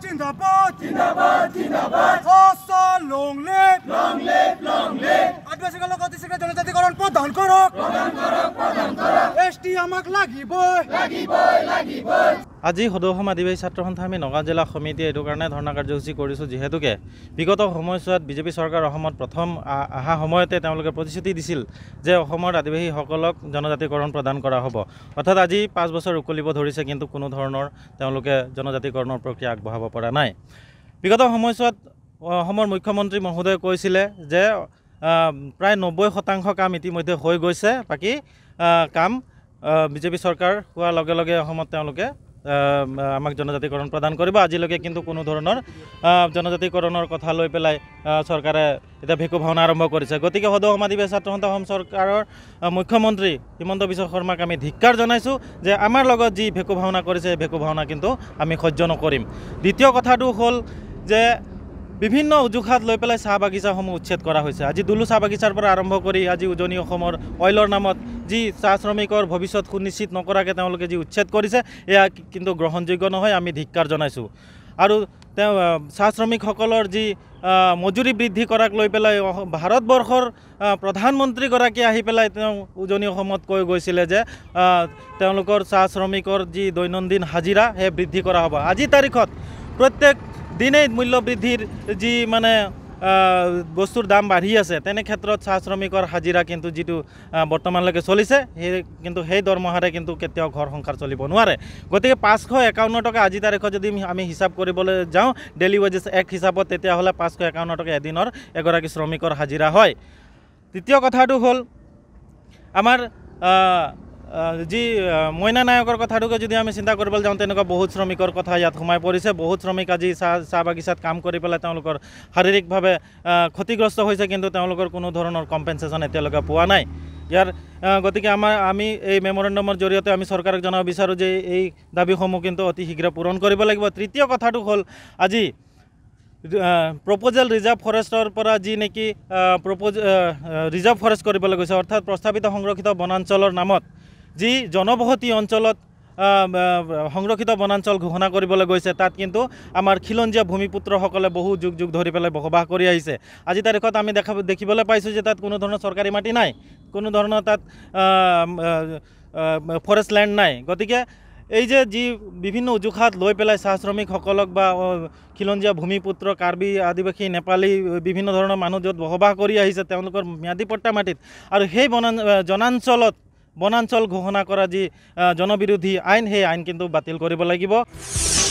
Jindabad, Jindabad, Jindabad, Jindabad. Asa long live, long live, long live. আমাক লাগিবই লাগিবই লাগিবই আজি সদৌসম আদিবাসী ছাত্ৰ সন্থা আমি নগাঁও জিলা সমিতিয়ে এইটো কাৰণে ধৰ্ণা কাৰ্যসূচী কৰিছোঁ যিহেতুকে বিগত সময়ছোৱাত বিজেপি চৰকাৰ অসমত প্ৰথম অহা সময়তে তেওঁলোকে প্ৰতিশ্ৰুতি দিছিল যে অসমৰ আদিবাসীসকলক জনজাতিকৰণ প্ৰদান কৰা হ'ব অৰ্থাৎ আজি পাঁচ বছৰ উকলিব ধৰিছে কিন্তু কোনো ধৰণৰ তেওঁলোকে জনজাতিকৰণৰ প্ৰক্ৰিয়া আগবঢ়াব পৰা নাই বিগত সময়ছোৱাত অসমৰ মুখ্যমন্ত্ৰী মহোদয়ে কৈছিলে যে প্ৰায় নব্বৈ শতাংশ কাম ইতিমধ্যে হৈ গৈছে বাকী কাম বিজেপি চৰকাৰ হোৱাৰ লগে লগে অসমত তেওঁলোকে আমাক জনজাতিকৰণ প্ৰদান কৰিব আজিলৈকে কিন্তু কোনো ধৰণৰ জনজাতিকৰণৰ কথা লৈ পেলাই চৰকাৰে এতিয়া ভেকু ভাওনা আৰম্ভ কৰিছে গতিকে সদৌসম আদিবাসী ছাত্ৰসন্থা অসম চৰকাৰৰ মুখ্যমন্ত্ৰী হিমন্ত বিশ্ব শৰ্মাক আমি ধিক্কাৰ জনাইছোঁ যে আমাৰ লগত যি ভেকু ভাওনা কৰিছে সেই ভেকু ভাওনা কিন্তু আমি সহ্য নকৰিম দ্বিতীয় কথাটো হ'ল যে বিভিন্ন অজুহাত লৈ পেলাই চাহ বাগিচাসমূহ উচ্ছেদ কৰা হৈছে আজি দুলু চাহ বাগিচাৰ পৰা আৰম্ভ কৰি আজি উজনি অসমৰ অইলৰ নামত যি চাহ শ্ৰমিকৰ ভৱিষ্যত সুনিশ্চিত নকৰাকৈ তেওঁলোকে যি উচ্ছেদ কৰিছে এয়া কিন্তু গ্ৰহণযোগ্য নহয় আমি ধিক্কাৰ জনাইছোঁ আৰু তেওঁ চাহ শ্ৰমিকসকলৰ যি মজুৰি বৃদ্ধি কৰাক লৈ পেলাই ভাৰতবৰ্ষৰ প্ৰধানমন্ত্ৰীগৰাকী আহি পেলাই তেওঁ উজনি অসমত কৈ গৈছিলে যে তেওঁলোকৰ চাহ শ্ৰমিকৰ যি দৈনন্দিন হাজিৰা সেই বৃদ্ধি কৰা হ'ব আজিৰ তাৰিখত প্ৰত্যেক দিনে মূল্য বৃদ্ধিৰ যি মানে বস্তুৰ দাম বাঢ়ি আছে তেনে ক্ষেত্ৰত চাহ শ্ৰমিকৰ হাজিৰা কিন্তু যিটো বৰ্তমানলৈকে চলিছে সেই কিন্তু সেই দৰমহাৰে কিন্তু কেতিয়াও ঘৰ সংসাৰ চলিব নোৱাৰে গতিকে পাঁচশ একাৱন্ন টকা আজি তাৰিখত যদি আমি হিচাপ কৰিবলৈ যাওঁ ডেইলি ৱেজেছ এক হিচাপত তেতিয়াহ'লে পাঁচশ একাৱন্ন টকা এদিনৰ এগৰাকী শ্ৰমিকৰ হাজিৰা হয় তৃতীয় কথাটো হ'ল আমাৰ যি মইনা নায়কৰ কথাটোকে যদি আমি চিন্তা কৰিবলৈ যাওঁ তেনেকুৱা বহুত শ্ৰমিকৰ কথা ইয়াত সোমাই পৰিছে বহুত শ্ৰমিক আজি চাহ চাহ বাগিচাত কাম কৰি পেলাই তেওঁলোকৰ শাৰীৰিকভাৱে ক্ষতিগ্ৰস্ত হৈছে কিন্তু তেওঁলোকৰ কোনো ধৰণৰ কম্পেনচেশ্যন এতিয়ালৈকে পোৱা নাই ইয়াৰ গতিকে আমাৰ আমি এই মেমৰেণ্ডমৰ জৰিয়তে আমি চৰকাৰক জনাব বিচাৰোঁ যে এই দাবীসমূহ কিন্তু অতি শীঘ্ৰে পূৰণ কৰিব লাগিব তৃতীয় কথাটো হ'ল আজি প্ৰপ'জেল ৰিজাৰ্ভ ফৰেষ্টৰ পৰা যি নেকি প্ৰপ'জ ৰিজাৰ্ভ ফৰেষ্ট কৰিবলৈ গৈছে অৰ্থাৎ প্ৰস্তাৱিত সংৰক্ষিত বনাঞ্চলৰ নামত যি জনবসতি অঞ্চলত সংৰক্ষিত বনাঞ্চল ঘোষণা কৰিবলৈ গৈছে তাত কিন্তু আমাৰ খিলঞ্জীয়া ভূমিপুত্ৰসকলে বহু যুগ যুগ ধৰি পেলাই বসবাস কৰি আহিছে আজি তাৰিখত আমি দেখা দেখিবলৈ পাইছোঁ যে তাত কোনো ধৰণৰ চৰকাৰী মাটি নাই কোনো ধৰণৰ তাত ফৰেষ্ট লেণ্ড নাই গতিকে এই যে যি বিভিন্ন অজুখাত লৈ পেলাই চাহ শ্ৰমিকসকলক বা খিলঞ্জীয়া ভূমিপুত্ৰ কাৰ্বি আদিবাসী নেপালী বিভিন্ন ধৰণৰ মানুহ য'ত বসবাস কৰি আহিছে তেওঁলোকৰ ম্যাদী পট্টা মাটিত আৰু সেই বনা জনাঞ্চলত বনাঞ্চল ঘোষণা কৰা যি জনবিৰোধী আইন সেই আইন কিন্তু বাতিল কৰিব লাগিব